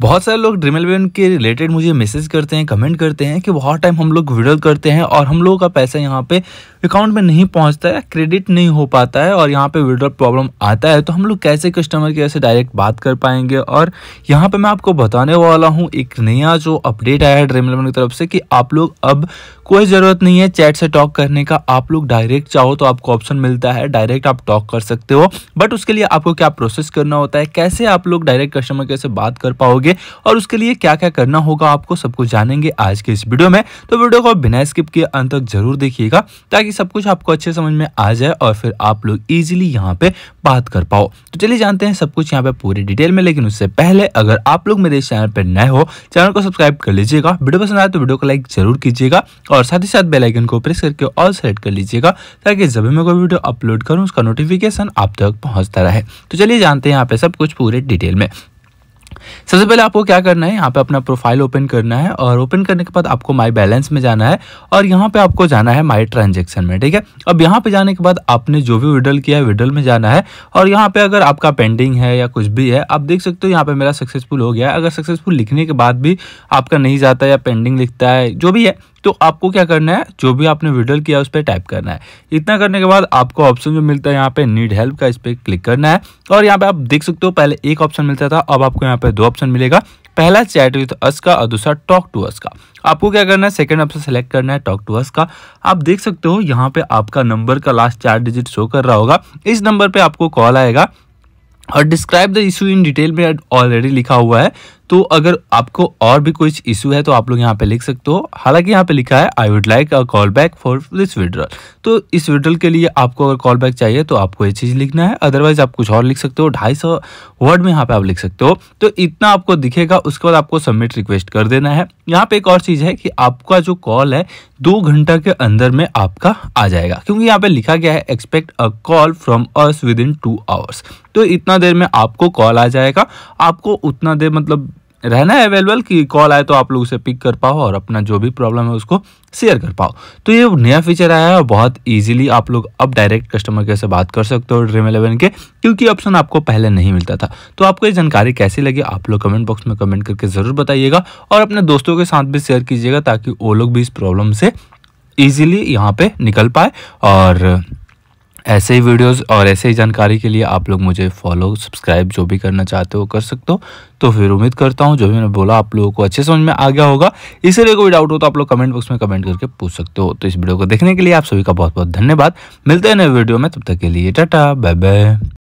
बहुत सारे लोग ड्रीम इलेवन के रिलेटेड मुझे मैसेज करते हैं कमेंट करते हैं कि बहुत टाइम हम लोग विड्रॉल करते हैं और हम लोगों का पैसा यहाँ पे अकाउंट में नहीं पहुँचता है क्रेडिट नहीं हो पाता है और यहाँ पे विड्रॉल प्रॉब्लम आता है तो हम लोग कैसे कस्टमर केयर से डायरेक्ट बात कर पाएंगे और यहाँ पर मैं आपको बताने वाला हूँ एक नया जो अपडेट आया है ड्रीम इलेवन की तरफ से कि आप लोग अब कोई ज़रूरत नहीं है चैट से टॉक करने का आप लोग डायरेक्ट चाहो तो आपको ऑप्शन मिलता है डायरेक्ट आप टॉक कर सकते हो बट उसके लिए आपको क्या प्रोसेस करना होता है कैसे आप लोग डायरेक्ट कस्टमर केयर से बात कर पाओगे और उसके लिए क्या क्या करना होगा आपको सब कुछ जानेंगे आज के इस वीडियो में तो वीडियो को बिना स्किप किए अंत तक जरूर देखिएगा ताकि सब कुछ आपको अच्छे समझ में आ जाए और फिर आप लोग ईजिली यहाँ पे बात कर पाओ तो चलिए जानते हैं सब कुछ यहाँ पे पूरी डिटेल में लेकिन उससे पहले अगर आप लोग मेरे चैनल पर नए हो चैनल को सब्सक्राइब कर लीजिएगा वीडियो पसंद आए तो वीडियो को लाइक जरूर कीजिएगा और साथ ही साथ बेलाइकन को प्रेस करके ऑल सेलेक्ट कर लीजिएगा ताकि जब भी मैं कोई वीडियो अपलोड करूँ उसका नोटिफिकेशन आप तक पहुँचता रहे तो चलिए जानते हैं यहाँ पे सब कुछ पूरे डिटेल में सबसे पहले आपको क्या करना है यहाँ पे अपना प्रोफाइल ओपन करना है और ओपन करने के बाद आपको माई बैलेंस में जाना है और यहाँ पे आपको जाना है माई ट्रांजेक्शन में ठीक है अब यहाँ पे जाने के बाद आपने जो भी विड्रल किया है विड्रल में जाना है और यहाँ पे अगर आपका पेंडिंग है या कुछ भी है आप देख सकते हो यहाँ पे मेरा सक्सेसफुल हो गया है अगर सक्सेसफुल लिखने के बाद भी आपका नहीं जाता या पेंडिंग लिखता है जो भी है तो आपको क्या करना है जो भी आपने विड्रॉल किया उस पर टाइप करना है इतना करने के बाद आपको ऑप्शन जो मिलता है यहाँ पे नीड हेल्प का इस पर क्लिक करना है और यहाँ पे आप देख सकते हो पहले एक ऑप्शन मिलता था अब आपको यहाँ पे दो ऑप्शन मिलेगा पहला चैट विथ अस का और दूसरा टॉक टू अस का आपको क्या करना है सेकेंड ऑप्शन सेलेक्ट करना है टॉक टू अस का आप देख सकते हो यहाँ पे आपका नंबर का लास्ट चार डिजिट शो कर रहा होगा इस नंबर पर आपको कॉल आएगा और describe the issue in detail में ऑलरेडी लिखा हुआ है तो अगर आपको और भी कुछ इशू है तो आप लोग यहाँ पे लिख सकते हो हालांकि यहाँ पे लिखा है I would like a call back for this withdrawal तो इस विड्रॉल के लिए आपको अगर कॉल बैक चाहिए तो आपको ये चीज़ लिखना है अदरवाइज आप कुछ और लिख सकते हो ढाई सौ वर्ड में यहाँ पे आप लिख सकते हो तो इतना आपको दिखेगा उसके बाद आपको सबमिट रिक्वेस्ट कर देना है यहाँ पे एक और चीज़ है कि आपका जो कॉल है दो घंटा के अंदर में आपका आ जाएगा क्योंकि यहाँ पे लिखा गया है expect a call from us within two hours तो इतना देर में आपको कॉल आ जाएगा आपको उतना देर मतलब रहना है अवेलेबल कि कॉल आए तो आप लोग उसे पिक कर पाओ और अपना जो भी प्रॉब्लम है उसको शेयर कर पाओ तो ये नया फीचर आया है और बहुत इजीली आप लोग अब डायरेक्ट कस्टमर केयर से बात कर सकते हो ड्रीम इलेवन के क्योंकि ऑप्शन आपको पहले नहीं मिलता था तो आपको ये जानकारी कैसी लगी आप लोग कमेंट बॉक्स में कमेंट करके ज़रूर बताइएगा और अपने दोस्तों के साथ भी शेयर कीजिएगा ताकि वो लोग भी इस प्रॉब्लम से ईजिली यहाँ पर निकल पाए और ऐसे ही वीडियोस और ऐसे ही जानकारी के लिए आप लोग मुझे फॉलो सब्सक्राइब जो भी करना चाहते हो कर सकते हो तो फिर उम्मीद करता हूँ जो भी मैंने बोला आप लोगों को अच्छे समझ में आ गया होगा इसीलिए कोई डाउट हो तो आप लोग कमेंट बॉक्स में कमेंट करके पूछ सकते हो तो इस वीडियो को देखने के लिए आप सभी का बहुत बहुत धन्यवाद मिलते हैं नए वीडियो में तब तक के लिए टाटा बाय बाय